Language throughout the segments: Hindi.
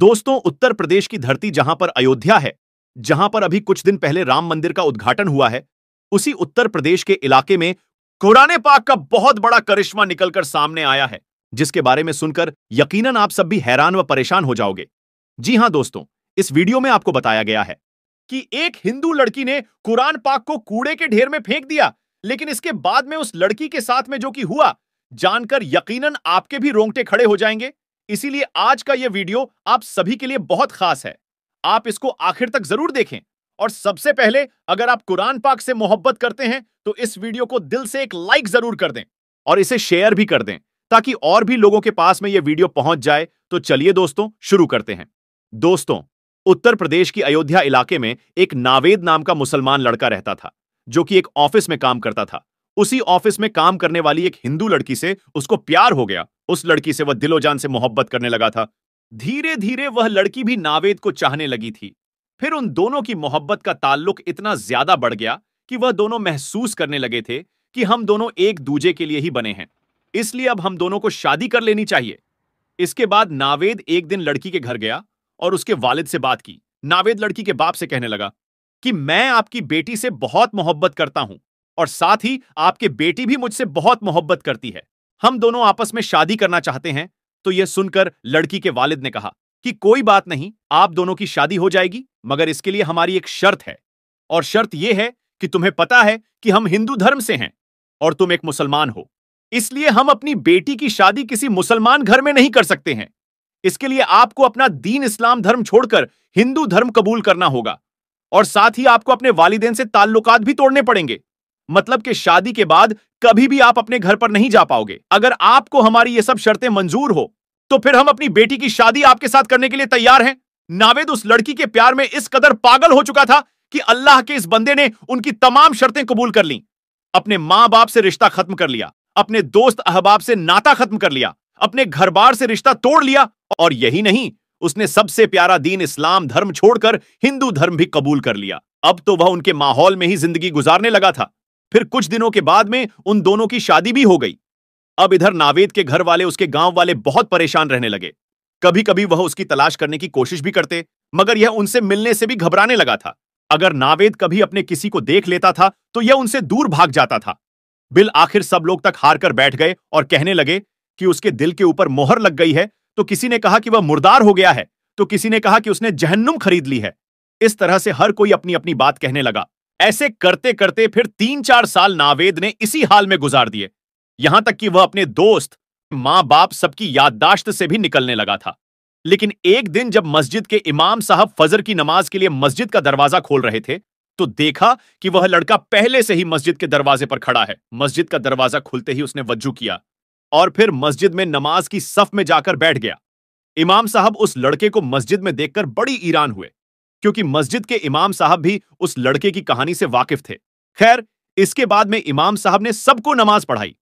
दोस्तों उत्तर प्रदेश की धरती जहां पर अयोध्या है जहां पर अभी कुछ दिन पहले राम मंदिर का उद्घाटन हुआ है उसी उत्तर प्रदेश के इलाके में कुरान पाक का बहुत बड़ा करिश्मा निकलकर सामने आया है जिसके बारे में सुनकर यकीनन आप सब भी हैरान व परेशान हो जाओगे जी हां दोस्तों इस वीडियो में आपको बताया गया है कि एक हिंदू लड़की ने कुरान पाक को कूड़े के ढेर में फेंक दिया लेकिन इसके बाद में उस लड़की के साथ में जो कि हुआ जानकर यकीनन आपके भी रोंगटे खड़े हो जाएंगे इसीलिए आज का यह वीडियो आप सभी के लिए बहुत खास है आप इसको आखिर तक जरूर देखें और सबसे पहले अगर आप कुरान पाक से मोहब्बत करते हैं तो इस वीडियो को दिल से एक लाइक जरूर कर दें और इसे शेयर भी कर दें ताकि और भी लोगों के पास में यह वीडियो पहुंच जाए तो चलिए दोस्तों शुरू करते हैं दोस्तों उत्तर प्रदेश की अयोध्या इलाके में एक नावेद नाम का मुसलमान लड़का रहता था जो कि एक ऑफिस में काम करता था उसी ऑफिस में काम करने वाली एक हिंदू लड़की से उसको प्यार हो गया उस लड़की से वह दिलोजान से मोहब्बत करने लगा था धीरे धीरे वह लड़की भी नावेद को चाहने लगी थी फिर उन दोनों की मोहब्बत का ताल्लुक इतना ज्यादा बढ़ गया कि वह दोनों महसूस करने लगे थे कि हम दोनों एक दूजे के लिए ही बने हैं इसलिए अब हम दोनों को शादी कर लेनी चाहिए इसके बाद नावेद एक दिन लड़की के घर गया और उसके वालिद से बात की नावेद लड़की के बाप से कहने लगा कि मैं आपकी बेटी से बहुत मोहब्बत करता हूं और साथ ही आपकी बेटी भी मुझसे बहुत मोहब्बत करती है हम दोनों आपस में शादी करना चाहते हैं तो यह सुनकर लड़की के वालिद ने कहा कि कोई बात नहीं आप दोनों की शादी हो जाएगी मगर इसके लिए हमारी एक शर्त है और शर्त यह है कि तुम्हें पता है कि हम हिंदू धर्म से हैं और तुम एक मुसलमान हो इसलिए हम अपनी बेटी की शादी किसी मुसलमान घर में नहीं कर सकते हैं इसके लिए आपको अपना दीन इस्लाम धर्म छोड़कर हिंदू धर्म कबूल करना होगा और साथ ही आपको अपने वालिदेन से ताल्लुकात भी तोड़ने पड़ेंगे मतलब कि शादी के बाद कभी भी आप अपने घर पर नहीं जा पाओगे अगर आपको हमारी ये सब शर्तें मंजूर हो तो फिर हम अपनी बेटी की शादी आपके साथ करने के लिए तैयार हैं नावेद उस लड़की के प्यार में इस कदर पागल हो चुका था कि अल्लाह के इस बंदे ने उनकी तमाम शर्तें कबूल कर ली अपने माँ बाप से रिश्ता खत्म कर लिया अपने दोस्त अहबाब से नाता खत्म कर लिया अपने घर बार से रिश्ता तोड़ लिया और यही नहीं उसने सबसे प्यारा दीन इस्लाम धर्म छोड़कर हिंदू धर्म भी कबूल कर लिया अब तो वह उनके माहौल में ही जिंदगी गुजारने लगा था फिर कुछ दिनों के बाद में उन दोनों की शादी भी हो गई अब इधर नावेद के घर वाले उसके गांव वाले बहुत परेशान रहने लगे कभी कभी वह उसकी तलाश करने की कोशिश भी करते मगर यह उनसे मिलने से भी घबराने लगा था अगर नावेद कभी अपने किसी को देख लेता था तो यह उनसे दूर भाग जाता था बिल आखिर सब लोग तक हार कर बैठ गए और कहने लगे कि उसके दिल के ऊपर मोहर लग गई है तो किसी ने कहा कि वह मुर्दार हो गया है तो किसी ने कहा कि उसने जहन्नुम खरीद ली है इस तरह से हर कोई अपनी अपनी बात कहने लगा ऐसे करते करते फिर तीन चार साल नावेद ने इसी हाल में गुजार दिए यहां तक कि वह अपने दोस्त मां बाप सबकी याददाश्त से भी निकलने लगा था लेकिन एक दिन जब मस्जिद के इमाम साहब फजर की नमाज के लिए मस्जिद का दरवाजा खोल रहे थे तो देखा कि वह लड़का पहले से ही मस्जिद के दरवाजे पर खड़ा है मस्जिद का दरवाजा खुलते ही उसने वज्जू किया और फिर मस्जिद में नमाज की सफ में जाकर बैठ गया इमाम साहब उस लड़के को मस्जिद में देखकर बड़ी ईरान हुए क्योंकि मस्जिद के इमाम साहब भी उस लड़के की कहानी से वाकिफ थे खैर इसके बाद में इमाम साहब ने सबको नमाज पढ़ाई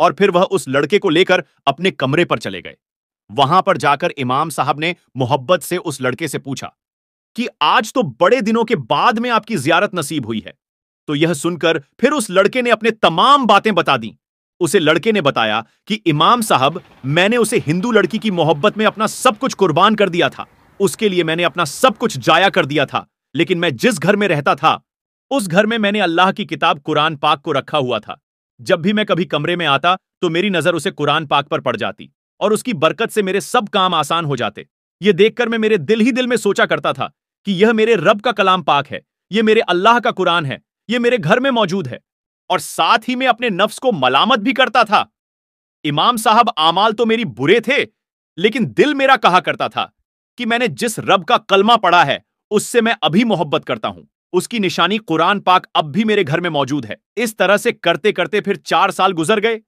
और फिर वह उस लड़के को लेकर अपने कमरे पर चले गए वहां पर जाकर इमाम साहब ने मोहब्बत से उस लड़के से पूछा कि आज तो बड़े दिनों के बाद में आपकी जियारत नसीब हुई है तो यह सुनकर फिर उस लड़के ने अपने तमाम बातें बता दी उसे लड़के ने बताया कि इमाम साहब मैंने उसे हिंदू लड़की की मोहब्बत में अपना सब कुछ कुर्बान कर दिया था उसके लिए मैंने अपना सब कुछ जाया कर दिया था लेकिन मैं जिस घर में रहता था उस घर में मैंने अल्लाह की किताब कुरान पाक को रखा हुआ था जब भी मैं कभी कमरे में आता तो मेरी नजर उसे कुरान पाक पर पड़ जाती और उसकी बरकत से मेरे सब काम आसान हो जाते ये देखकर मैं मेरे दिल ही दिल में सोचा करता था कि यह मेरे रब का कलाम पाक है यह मेरे अल्लाह का कुरान है यह मेरे घर में मौजूद है और साथ ही मैं अपने नफ्स को मलामत भी करता था इमाम साहब आमाल तो मेरी बुरे थे लेकिन दिल मेरा कहा करता था कि मैंने जिस रब का कलमा पढ़ा है उससे मैं अभी मोहब्बत करता हूं उसकी निशानी कुरान पाक अब भी मेरे घर में मौजूद है इस तरह से करते करते फिर चार साल गुजर गए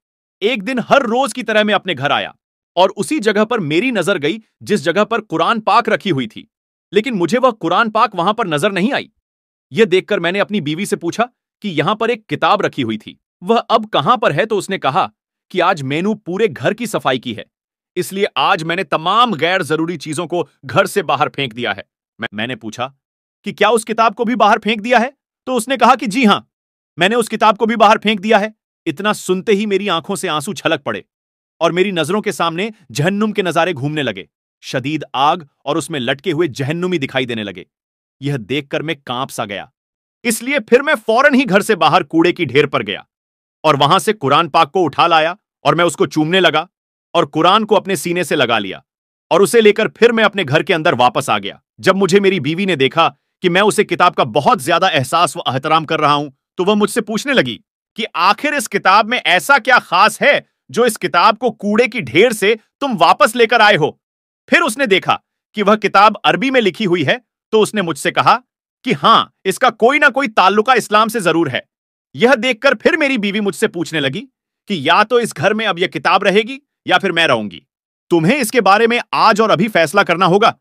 एक दिन हर रोज की तरह मैं अपने घर आया और उसी जगह पर मेरी नजर गई जिस जगह पर कुरान पाक रखी हुई थी लेकिन मुझे वह कुरान पाक वहां पर नजर नहीं आई यह देखकर मैंने अपनी बीवी से पूछा कि यहां पर एक किताब रखी हुई थी वह अब कहां पर है तो उसने कहा कि आज मेनू पूरे घर की सफाई की है इसलिए आज मैंने तमाम गैर जरूरी चीजों को घर से बाहर फेंक दिया है मैं, मैंने पूछा कि क्या उस किताब को भी बाहर फेंक दिया है तो उसने कहा कि जी हां मैंने उस किताब को भी बाहर फेंक दिया है इतना सुनते ही मेरी आंखों से आंसू छलक पड़े और मेरी नजरों के सामने जहन्नुम के नजारे घूमने लगे शदीद आग और उसमें लटके हुए जहन्नुमी दिखाई देने लगे यह देखकर मैं कांप सा गया इसलिए फिर मैं फौरन ही घर से बाहर कूड़े की ढेर पर गया और वहां से कुरान पाक को उठा लाया और मैं उसको चूमने लगा और कुरान को अपने सीने से लगा लिया और उसे लेकर फिर मैं अपने घर के अंदर वापस आ गया जब मुझे मेरी बीवी ने देखा कि मैं उसे किताब का बहुत ज्यादा एहसास व एहतराम कर रहा हूं तो वह मुझसे पूछने लगी कि आखिर इस किताब में ऐसा क्या खास है जो इस किताब को कूड़े की ढेर से तुम वापस लेकर आए हो फिर उसने देखा कि वह किताब अरबी में लिखी हुई है तो उसने मुझसे कहा कि हां इसका कोई ना कोई ताल्लुका इस्लाम से जरूर है यह देखकर फिर मेरी बीवी मुझसे पूछने लगी कि या तो इस घर में अब यह किताब रहेगी या फिर मैं रहूंगी तुम्हें इसके बारे में आज और अभी फैसला करना होगा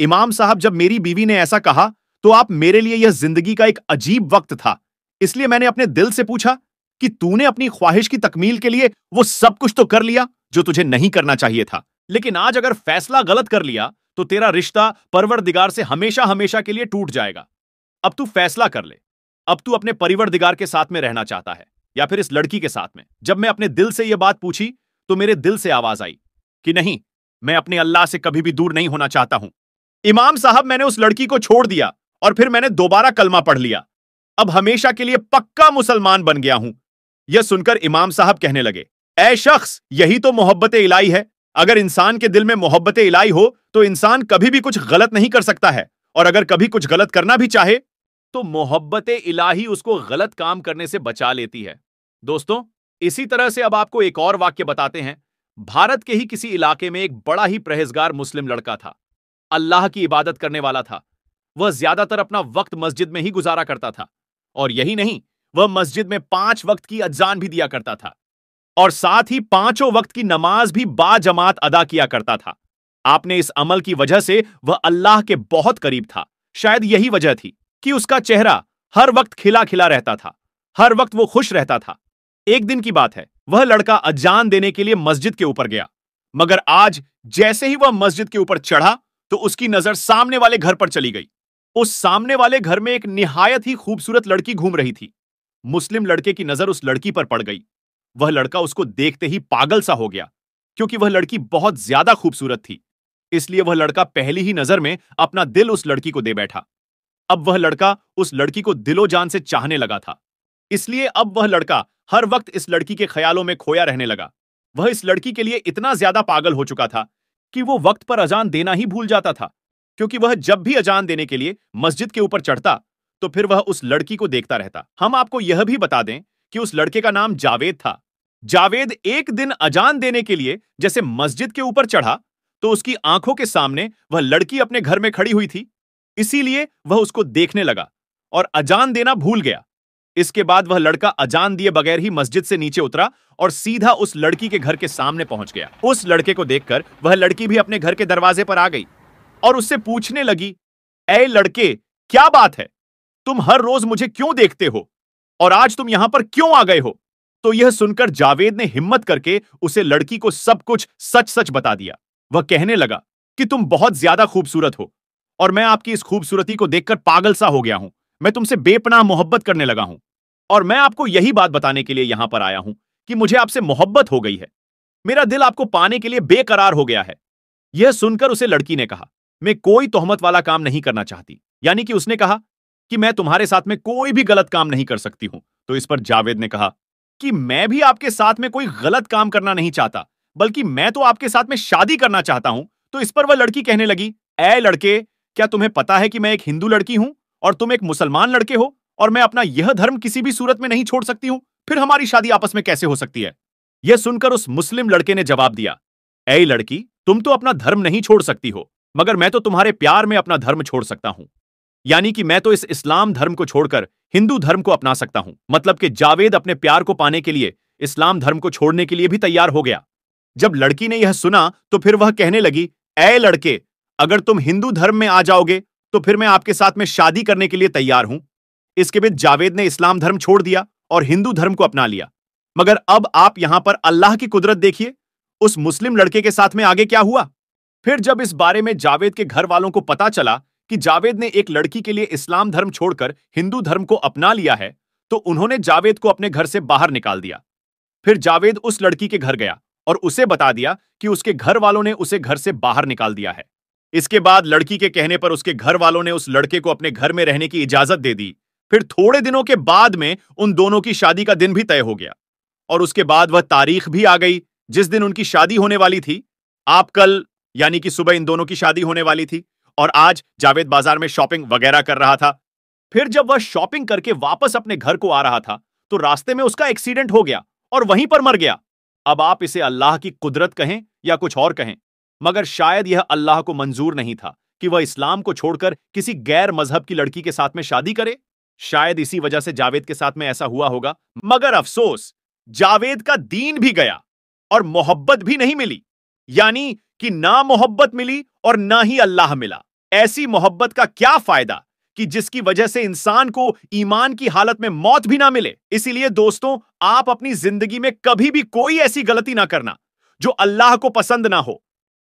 इमाम साहब जब मेरी बीवी ने ऐसा कहा तो आप मेरे लिए यह जिंदगी का एक अजीब वक्त था इसलिए मैंने अपने दिल से पूछा कि तूने अपनी ख्वाहिश की तकमील के लिए वो सब कुछ तो कर लिया जो तुझे नहीं करना चाहिए था लेकिन आज अगर फैसला गलत कर लिया तो तेरा रिश्ता परवर दिगार से हमेशा हमेशा के लिए टूट जाएगा अब तू फैसला कर ले अब तू अपने परिवर दिगार के साथ में रहना चाहता है या फिर इस लड़की के साथ में जब मैं अपने दिल से यह बात पूछी तो मेरे दिल से आवाज आई कि नहीं मैं अपने अल्लाह से कभी भी दूर नहीं होना चाहता हूं इमाम साहब मैंने उस लड़की को छोड़ दिया और फिर मैंने दोबारा कलमा पढ़ लिया अब हमेशा के लिए पक्का मुसलमान बन गया हूं यह सुनकर इमाम साहब कहने लगे ए शख्स यही तो मोहब्बत इलाई है अगर इंसान के दिल में मोहब्बत इलाई हो तो इंसान कभी भी कुछ गलत नहीं कर सकता है और अगर कभी कुछ गलत करना भी चाहे तो मोहब्बत इलाही उसको गलत काम करने से बचा लेती है दोस्तों इसी तरह से अब आपको एक और वाक्य बताते हैं भारत के ही किसी इलाके में एक बड़ा ही परहेजगार मुस्लिम लड़का था अल्लाह की इबादत करने वाला था वह ज्यादातर अपना वक्त मस्जिद में ही गुजारा करता था और यही नहीं वह मस्जिद में पांच वक्त की अजान भी दिया करता था और साथ ही पांचों वक्त की नमाज भी बाजमात अदा किया करता था आपने इस अमल की वजह से वह अल्लाह के बहुत करीब था शायद यही वजह थी कि उसका चेहरा हर वक्त खिला खिला रहता था हर वक्त वो खुश रहता था एक दिन की बात है वह लड़का अजान देने के लिए मस्जिद के ऊपर गया मगर आज जैसे ही वह मस्जिद के ऊपर चढ़ा तो उसकी नजर सामने वाले घर पर चली गई उस सामने वाले घर में एक निहायत ही खूबसूरत लड़की घूम रही थी मुस्लिम लड़के की नजर उस लड़की पर पड़ गई वह लड़का उसको देखते ही पागल सा हो गया क्योंकि वह लड़की बहुत ज्यादा खूबसूरत थी इसलिए वह लड़का पहली ही नजर में अपना दिल उस लड़की को दे बैठा अब वह लड़का उस लड़की को दिलो जान से चाहने लगा था इसलिए अब वह लड़का हर वक्त इस लड़की के ख्यालों में खोया रहने लगा वह इस लड़की के लिए इतना ज्यादा पागल हो चुका था कि वो वक्त पर अजान देना ही भूल जाता था क्योंकि वह जब भी अजान देने के लिए मस्जिद के ऊपर चढ़ता तो फिर वह उस लड़की को देखता रहता हम आपको यह भी बता दें कि उस लड़के का नाम जावेद था जावेद एक दिन अजान देने के लिए जैसे मस्जिद के ऊपर चढ़ा तो उसकी आंखों के सामने वह लड़की अपने घर में खड़ी हुई थी इसीलिए वह उसको देखने लगा और अजान देना भूल गया इसके बाद वह लड़का अजान दिए बगैर ही मस्जिद से नीचे उतरा और सीधा उस लड़की के घर के सामने पहुंच गया उस लड़के को देखकर वह लड़की भी अपने घर के दरवाजे पर आ गई और उससे पूछने लगी ए लड़के क्या बात है तुम हर रोज मुझे क्यों देखते हो और आज तुम यहां पर क्यों आ गए हो तो यह सुनकर जावेद ने हिम्मत करके उसे लड़की को सब कुछ सच सच बता दिया वह कहने लगा कि तुम बहुत ज्यादा खूबसूरत हो और मैं आपकी इस खूबसूरती को देखकर पागल सा हो गया हूं मैं तुमसे बेपनाह मोहब्बत करने लगा हूं और मैं आपको यही बात बताने के लिए यहां पर आया हूं कि मुझे आपसे मोहब्बत हो गई है मेरा दिल आपको पाने के लिए बेकरार हो गया है यह सुनकर उसे लड़की ने कहा मैं कोई तोहमत वाला काम नहीं करना चाहती यानी कि उसने कहा कि मैं तुम्हारे साथ में कोई भी गलत काम नहीं कर सकती हूं तो इस पर जावेद ने कहा कि मैं भी आपके साथ में कोई गलत काम करना नहीं चाहता बल्कि मैं तो आपके साथ में शादी करना चाहता हूं तो इस पर वह लड़की कहने लगी ए लड़के क्या तुम्हें पता है कि मैं एक हिंदू लड़की हूं और तुम एक मुसलमान लड़के हो और मैं अपना यह धर्म किसी भी सूरत में नहीं छोड़ सकती हूं फिर हमारी शादी आपस में कैसे हो सकती है यह सुनकर उस मुस्लिम लड़के ने जवाब दिया ऐ लड़की तुम तो अपना धर्म नहीं छोड़ सकती हो मगर मैं तो तुम्हारे प्यार में अपना धर्म छोड़ सकता हूं यानी कि मैं तो इस इस्लाम धर्म को छोड़कर हिंदू धर्म को अपना सकता हूं मतलब कि जावेद अपने प्यार को पाने के लिए इस्लाम धर्म को छोड़ने के लिए भी तैयार हो गया जब लड़की ने यह सुना तो फिर वह कहने लगी ऐ लड़के अगर तुम हिंदू धर्म में आ जाओगे तो फिर मैं आपके साथ में शादी करने के लिए तैयार हूं इसके बिन जावेद ने इस्लाम धर्म छोड़ दिया और हिंदू धर्म को अपना लिया मगर अब आप यहां पर अल्लाह की कुदरत देखिए उस मुस्लिम लड़के के साथ में आगे क्या हुआ फिर जब इस बारे में जावेद के घर वालों को पता चला कि जावेद ने एक लड़की के लिए इस्लाम धर्म छोड़कर हिंदू धर्म को अपना लिया है तो उन्होंने जावेद को अपने घर से बाहर निकाल दिया फिर जावेद उस लड़की के घर गया और उसे बता दिया कि उसके घर वालों ने उसे घर से बाहर निकाल दिया है इसके बाद लड़की के कहने पर उसके घर वालों ने उस लड़के को अपने घर में रहने की इजाजत दे दी फिर थोड़े दिनों के बाद में उन दोनों की शादी का दिन भी तय हो गया और उसके बाद वह तारीख भी आ गई जिस दिन उनकी शादी होने वाली थी आप कल यानी कि सुबह इन दोनों की शादी होने वाली थी और आज जावेद बाजार में शॉपिंग वगैरह कर रहा था फिर जब वह शॉपिंग करके वापस अपने घर को आ रहा था तो रास्ते में उसका एक्सीडेंट हो गया और वहीं पर मर गया अब आप इसे अल्लाह की कुदरत कहें या कुछ और कहें मगर शायद यह अल्लाह को मंजूर नहीं था कि वह इस्लाम को छोड़कर किसी गैर मजहब की लड़की के साथ में शादी करे शायद इसी वजह से जावेद के साथ में ऐसा हुआ होगा मगर अफसोस जावेद का दीन भी गया और मोहब्बत भी नहीं मिली यानी कि ना मोहब्बत मिली और ना ही अल्लाह मिला ऐसी मोहब्बत का क्या फायदा कि जिसकी वजह से इंसान को ईमान की हालत में मौत भी ना मिले इसीलिए दोस्तों आप अपनी जिंदगी में कभी भी कोई ऐसी गलती ना करना जो अल्लाह को पसंद ना हो